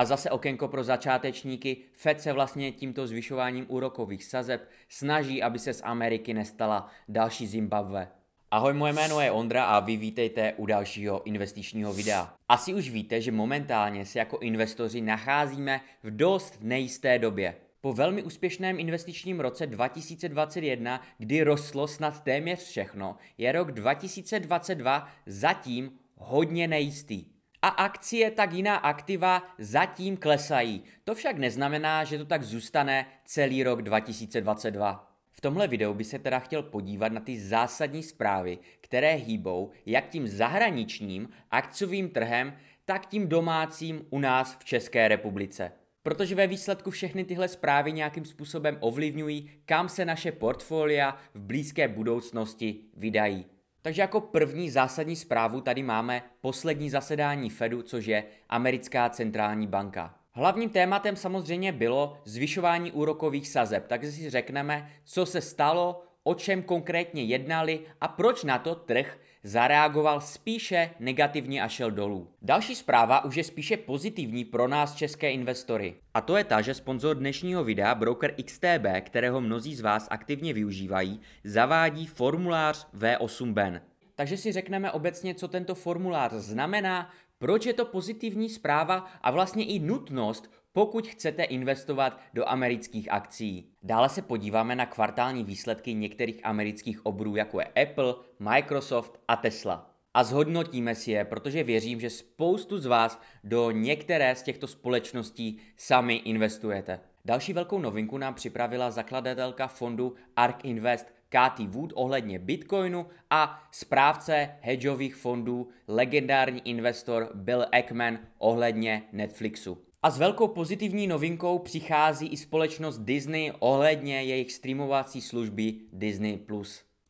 A zase okénko pro začátečníky. Fed se vlastně tímto zvyšováním úrokových sazeb snaží, aby se z Ameriky nestala další Zimbabwe. Ahoj, moje jméno je Ondra a vy vítejte u dalšího investičního videa. Asi už víte, že momentálně se jako investoři nacházíme v dost nejisté době. Po velmi úspěšném investičním roce 2021, kdy rostlo snad téměř všechno, je rok 2022 zatím hodně nejistý a akcie tak jiná aktiva zatím klesají. To však neznamená, že to tak zůstane celý rok 2022. V tomhle videu by se teda chtěl podívat na ty zásadní zprávy, které hýbou jak tím zahraničním akciovým trhem, tak tím domácím u nás v České republice. Protože ve výsledku všechny tyhle zprávy nějakým způsobem ovlivňují, kam se naše portfolia v blízké budoucnosti vydají. Takže jako první zásadní zprávu tady máme poslední zasedání Fedu, což je Americká centrální banka. Hlavním tématem samozřejmě bylo zvyšování úrokových sazeb, takže si řekneme, co se stalo, o čem konkrétně jednali a proč na to trh zareagoval spíše negativně a šel dolů. Další zpráva už je spíše pozitivní pro nás české investory. A to je ta, že sponzor dnešního videa, broker XTB, kterého mnozí z vás aktivně využívají, zavádí formulář V8BEN. Takže si řekneme obecně, co tento formulář znamená, proč je to pozitivní zpráva a vlastně i nutnost pokud chcete investovat do amerických akcí. Dále se podíváme na kvartální výsledky některých amerických obrů, jako je Apple, Microsoft a Tesla. A zhodnotíme si je, protože věřím, že spoustu z vás do některé z těchto společností sami investujete. Další velkou novinku nám připravila zakladatelka fondu ARK Invest Katy Wood ohledně Bitcoinu a správce hedžových fondů legendární investor Bill Ackman ohledně Netflixu. A s velkou pozitivní novinkou přichází i společnost Disney ohledně jejich streamovací služby Disney+.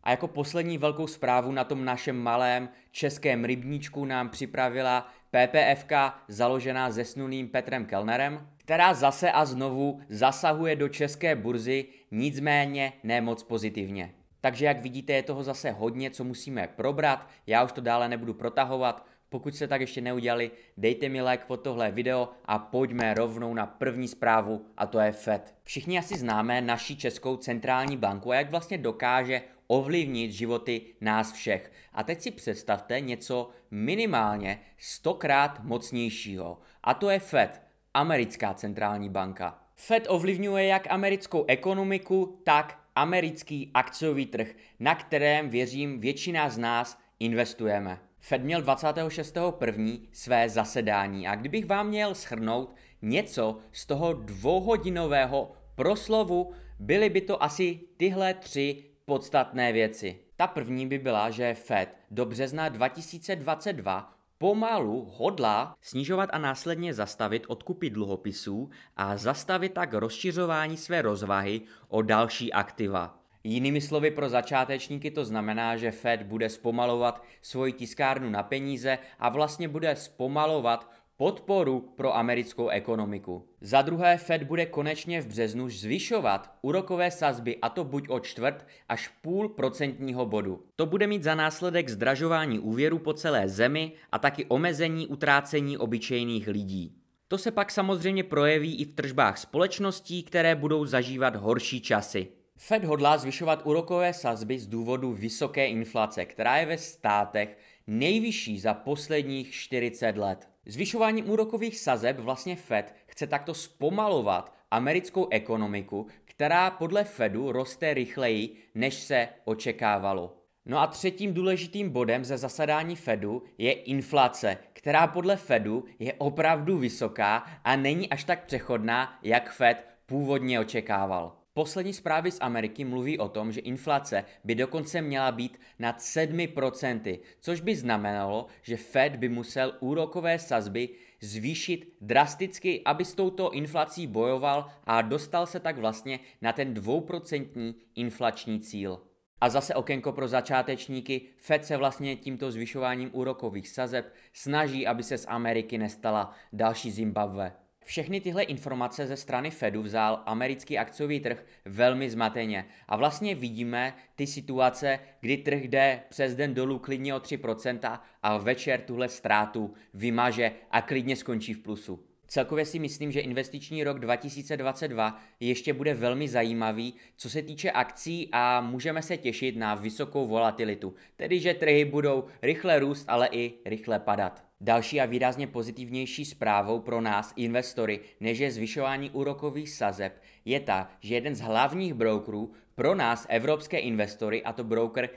A jako poslední velkou zprávu na tom našem malém českém rybníčku nám připravila PPFK založená zesnulým Petrem Kellnerem, která zase a znovu zasahuje do české burzy, nicméně ne moc pozitivně. Takže jak vidíte, je toho zase hodně, co musíme probrat, já už to dále nebudu protahovat, pokud jste tak ještě neudělali, dejte mi like pod tohle video a pojďme rovnou na první zprávu a to je FED. Všichni asi známe naší Českou centrální banku a jak vlastně dokáže ovlivnit životy nás všech. A teď si představte něco minimálně stokrát mocnějšího. A to je FED, americká centrální banka. Fed ovlivňuje jak americkou ekonomiku, tak americký akciový trh, na kterém, věřím, většina z nás investujeme. Fed měl 26.1. své zasedání a kdybych vám měl shrnout něco z toho dvouhodinového proslovu, byly by to asi tyhle tři podstatné věci. Ta první by byla, že Fed do března 2022 pomalu hodlá snižovat a následně zastavit odkupy dluhopisů a zastavit tak rozšiřování své rozvahy o další aktiva. Jinými slovy pro začátečníky to znamená, že Fed bude zpomalovat svoji tiskárnu na peníze a vlastně bude zpomalovat podporu pro americkou ekonomiku. Za druhé, Fed bude konečně v březnu zvyšovat úrokové sazby a to buď o čtvrt až půl procentního bodu. To bude mít za následek zdražování úvěru po celé zemi a taky omezení utrácení obyčejných lidí. To se pak samozřejmě projeví i v tržbách společností, které budou zažívat horší časy. Fed hodlá zvyšovat úrokové sazby z důvodu vysoké inflace, která je ve státech nejvyšší za posledních 40 let. Zvyšováním úrokových sazeb vlastně Fed chce takto zpomalovat americkou ekonomiku, která podle Fedu roste rychleji, než se očekávalo. No a třetím důležitým bodem ze zasadání Fedu je inflace, která podle Fedu je opravdu vysoká a není až tak přechodná, jak Fed původně očekával. Poslední zprávy z Ameriky mluví o tom, že inflace by dokonce měla být nad 7%, což by znamenalo, že Fed by musel úrokové sazby zvýšit drasticky, aby s touto inflací bojoval a dostal se tak vlastně na ten 2% inflační cíl. A zase okénko pro začátečníky, Fed se vlastně tímto zvyšováním úrokových sazeb snaží, aby se z Ameriky nestala další Zimbabwe. Všechny tyhle informace ze strany Fedu vzal americký akciový trh velmi zmateně a vlastně vidíme ty situace, kdy trh jde přes den dolů klidně o 3% a večer tuhle ztrátu vymaže a klidně skončí v plusu. Celkově si myslím, že investiční rok 2022 ještě bude velmi zajímavý, co se týče akcí a můžeme se těšit na vysokou volatilitu, tedy že trhy budou rychle růst, ale i rychle padat. Další a výrazně pozitivnější zprávou pro nás, investory, než je zvyšování úrokových sazeb, je ta, že jeden z hlavních brokerů pro nás, evropské investory, a to broker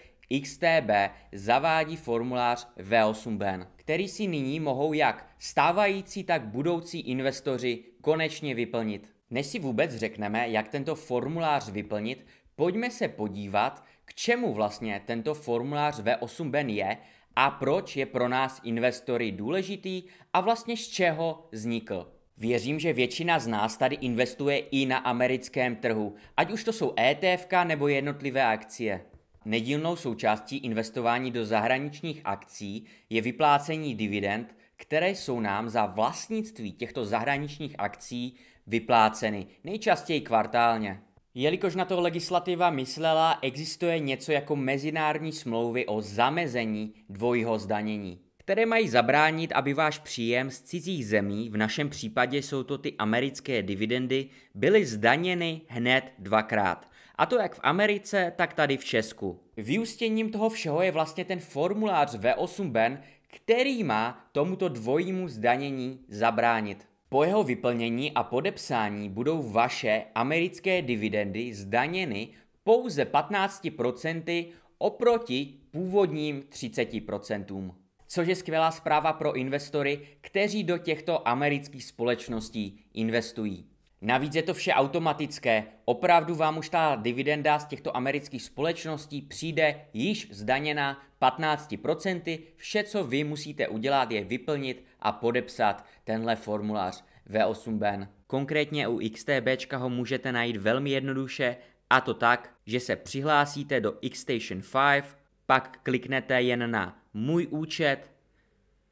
XTB, zavádí formulář V8BEN, který si nyní mohou jak stávající, tak budoucí investoři konečně vyplnit. Než si vůbec řekneme, jak tento formulář vyplnit, pojďme se podívat, k čemu vlastně tento formulář V8BEN je a proč je pro nás investory důležitý a vlastně z čeho vznikl. Věřím, že většina z nás tady investuje i na americkém trhu, ať už to jsou ETF nebo jednotlivé akcie. Nedílnou součástí investování do zahraničních akcí je vyplácení dividend, které jsou nám za vlastnictví těchto zahraničních akcí vypláceny, nejčastěji kvartálně. Jelikož na to legislativa myslela, existuje něco jako mezinárodní smlouvy o zamezení dvojího zdanění, které mají zabránit, aby váš příjem z cizích zemí, v našem případě jsou to ty americké dividendy, byly zdaněny hned dvakrát. A to jak v Americe, tak tady v Česku. Vyústěním toho všeho je vlastně ten formulář V8 BEN, který má tomuto dvojímu zdanění zabránit. Po jeho vyplnění a podepsání budou vaše americké dividendy zdaněny pouze 15% oproti původním 30%. Což je skvělá zpráva pro investory, kteří do těchto amerických společností investují. Navíc je to vše automatické. Opravdu vám už ta dividenda z těchto amerických společností přijde již zdaněna 15%. Vše, co vy musíte udělat, je vyplnit a podepsat tenhle formulář V8BEN. Konkrétně u XTB ho můžete najít velmi jednoduše a to tak, že se přihlásíte do Xstation 5, pak kliknete jen na Můj účet,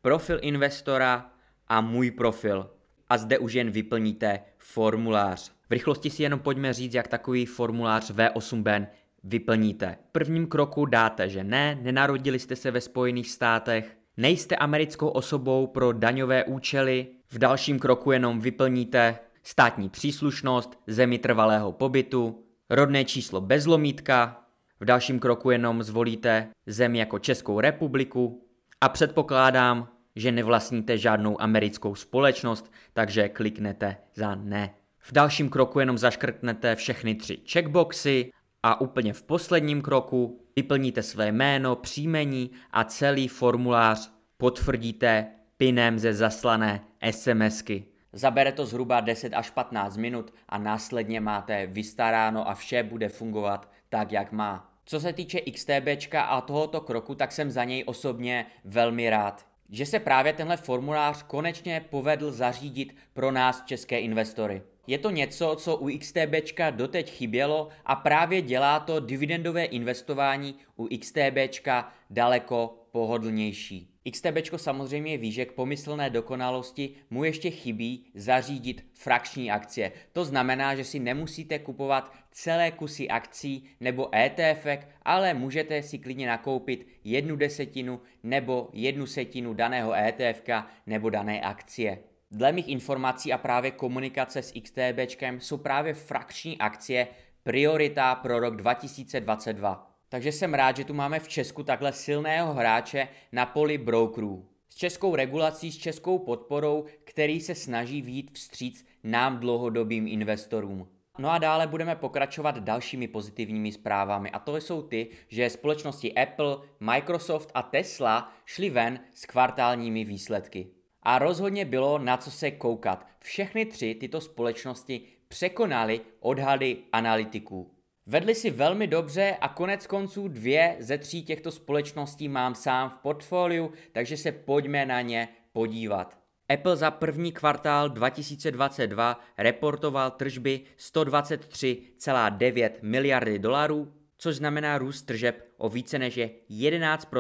Profil investora a Můj profil a zde už jen vyplníte formulář. V rychlosti si jenom pojďme říct, jak takový formulář V8 b vyplníte. V prvním kroku dáte, že ne, nenarodili jste se ve Spojených státech, nejste americkou osobou pro daňové účely, v dalším kroku jenom vyplníte státní příslušnost, zemi trvalého pobytu, rodné číslo bez lomítka, v dalším kroku jenom zvolíte zemi jako Českou republiku a předpokládám, že nevlastníte žádnou americkou společnost, takže kliknete za ne. V dalším kroku jenom zaškrtnete všechny tři checkboxy a úplně v posledním kroku vyplníte své jméno, příjmení a celý formulář potvrdíte pinem ze zaslané SMSky. Zabere to zhruba 10 až 15 minut a následně máte vystaráno a vše bude fungovat tak, jak má. Co se týče XTBčka a tohoto kroku, tak jsem za něj osobně velmi rád že se právě tenhle formulář konečně povedl zařídit pro nás české investory. Je to něco, co u XTB doteď chybělo a právě dělá to dividendové investování u XTB daleko pohodlnější. XTB samozřejmě ví, že k pomyslné dokonalosti mu ještě chybí zařídit frakční akcie. To znamená, že si nemusíte kupovat celé kusy akcí nebo ETF, ale můžete si klidně nakoupit jednu desetinu nebo jednu setinu daného ETF nebo dané akcie. Dle mých informací a právě komunikace s XTB jsou právě frakční akcie priorita pro rok 2022. Takže jsem rád, že tu máme v Česku takhle silného hráče na poli brokerů. S českou regulací, s českou podporou, který se snaží výjít vstříc nám dlouhodobým investorům. No a dále budeme pokračovat dalšími pozitivními zprávami a to jsou ty, že společnosti Apple, Microsoft a Tesla šly ven s kvartálními výsledky. A rozhodně bylo na co se koukat. Všechny tři tyto společnosti překonaly odhady analytiků. Vedli si velmi dobře a konec konců dvě ze tří těchto společností mám sám v portfoliu, takže se pojďme na ně podívat. Apple za první kvartál 2022 reportoval tržby 123,9 miliardy dolarů, což znamená růst tržeb o více než 11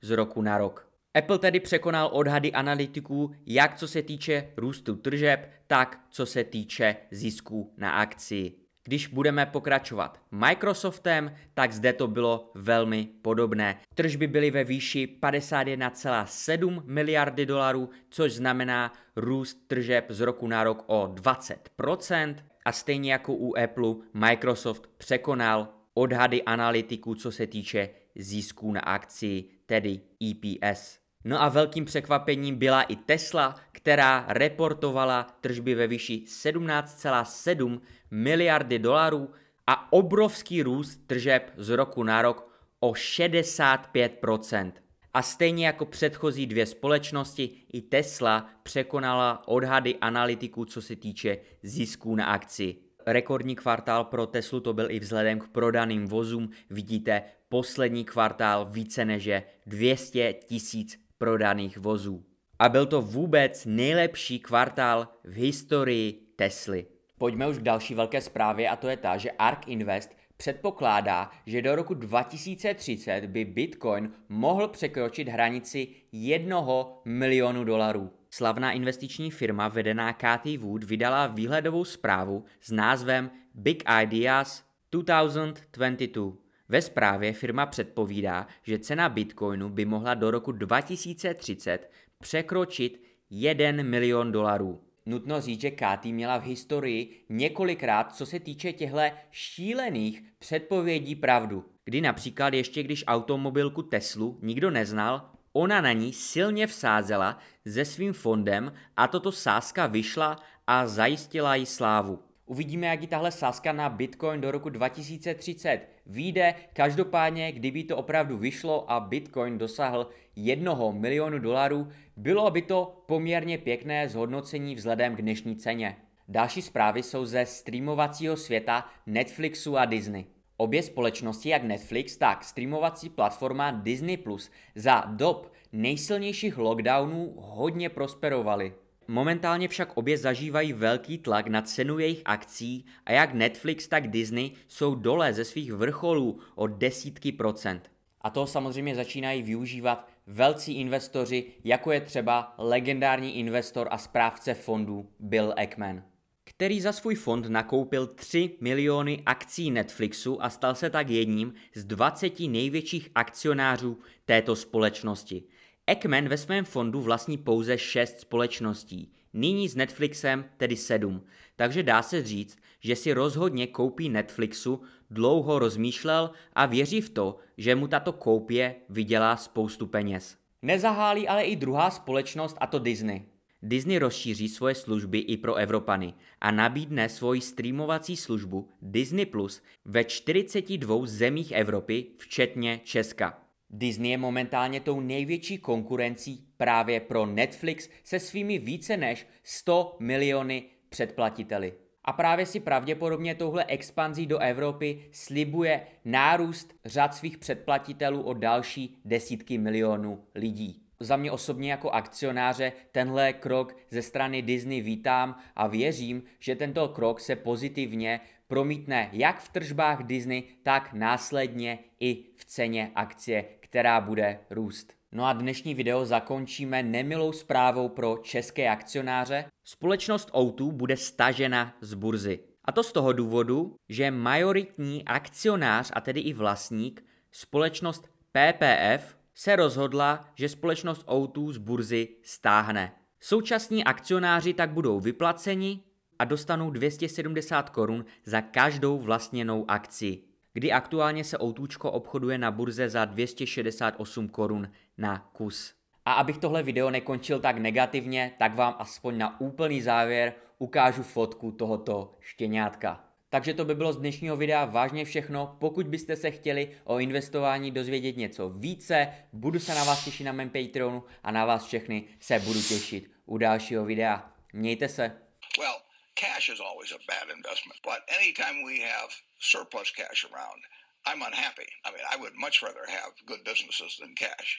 z roku na rok. Apple tedy překonal odhady analytiků, jak co se týče růstu tržeb, tak co se týče zisků na akci. Když budeme pokračovat Microsoftem, tak zde to bylo velmi podobné. Tržby byly ve výši 51,7 miliardy dolarů, což znamená růst tržeb z roku na rok o 20%. A stejně jako u Apple, Microsoft překonal odhady analytiků, co se týče zisků na akci, tedy EPS. No a velkým překvapením byla i Tesla, která reportovala tržby ve výši 17,7 miliardy dolarů a obrovský růst tržeb z roku na rok o 65%. A stejně jako předchozí dvě společnosti, i Tesla překonala odhady analytiků, co se týče zisků na akci. Rekordní kvartál pro Teslu to byl i vzhledem k prodaným vozům. Vidíte, poslední kvartál více než 200 tisíc prodaných vozů. A byl to vůbec nejlepší kvartál v historii Tesly. Pojďme už k další velké zprávě a to je ta, že ARK Invest předpokládá, že do roku 2030 by Bitcoin mohl překročit hranici 1 milionu dolarů. Slavná investiční firma vedená Cathy Wood vydala výhledovou zprávu s názvem Big Ideas 2022. Ve zprávě firma předpovídá, že cena bitcoinu by mohla do roku 2030 překročit 1 milion dolarů. Nutno říct, že Katy měla v historii několikrát, co se týče těchto šílených předpovědí pravdu. Kdy například ještě když automobilku Teslu nikdo neznal, ona na ní silně vsázela se svým fondem a toto sázka vyšla a zajistila jí slávu. Uvidíme, jak i tahle sázka na Bitcoin do roku 2030 vyjde. Každopádně, kdyby to opravdu vyšlo a Bitcoin dosáhl 1 milionu dolarů, bylo by to poměrně pěkné zhodnocení vzhledem k dnešní ceně. Další zprávy jsou ze streamovacího světa Netflixu a Disney. Obě společnosti, jak Netflix, tak streamovací platforma Disney Plus, za dob nejsilnějších lockdownů hodně prosperovaly. Momentálně však obě zažívají velký tlak na cenu jejich akcí a jak Netflix, tak Disney jsou dole ze svých vrcholů o desítky procent. A to samozřejmě začínají využívat velcí investoři, jako je třeba legendární investor a správce fondů Bill Ackman, který za svůj fond nakoupil 3 miliony akcí Netflixu a stal se tak jedním z 20 největších akcionářů této společnosti – Ekman ve svém fondu vlastní pouze šest společností, nyní s Netflixem tedy sedm, takže dá se říct, že si rozhodně koupí Netflixu dlouho rozmýšlel a věří v to, že mu tato koupě vydělá spoustu peněz. Nezahálí ale i druhá společnost a to Disney. Disney rozšíří svoje služby i pro Evropany a nabídne svoji streamovací službu Disney Plus ve 42 zemích Evropy, včetně Česka. Disney je momentálně tou největší konkurencí právě pro Netflix se svými více než 100 miliony předplatiteli. A právě si pravděpodobně touhle expanzí do Evropy slibuje nárůst řad svých předplatitelů o další desítky milionů lidí. Za mě osobně jako akcionáře tenhle krok ze strany Disney vítám a věřím, že tento krok se pozitivně promítne jak v tržbách Disney, tak následně i v ceně akcie která bude růst. No a dnešní video zakončíme nemilou zprávou pro české akcionáře. Společnost o bude stažena z burzy. A to z toho důvodu, že majoritní akcionář a tedy i vlastník společnost PPF se rozhodla, že společnost o z burzy stáhne. Současní akcionáři tak budou vyplaceni a dostanou 270 korun za každou vlastněnou akci kdy aktuálně se outůčko obchoduje na burze za 268 korun na kus. A abych tohle video nekončil tak negativně, tak vám aspoň na úplný závěr ukážu fotku tohoto štěňátka. Takže to by bylo z dnešního videa vážně všechno. Pokud byste se chtěli o investování dozvědět něco více, budu se na vás těšit na mém Patreonu a na vás všechny se budu těšit u dalšího videa. Mějte se. Well, cash is always a bad investment, but anytime we have surplus cash around, I'm unhappy. I mean, I would much rather have good businesses than cash.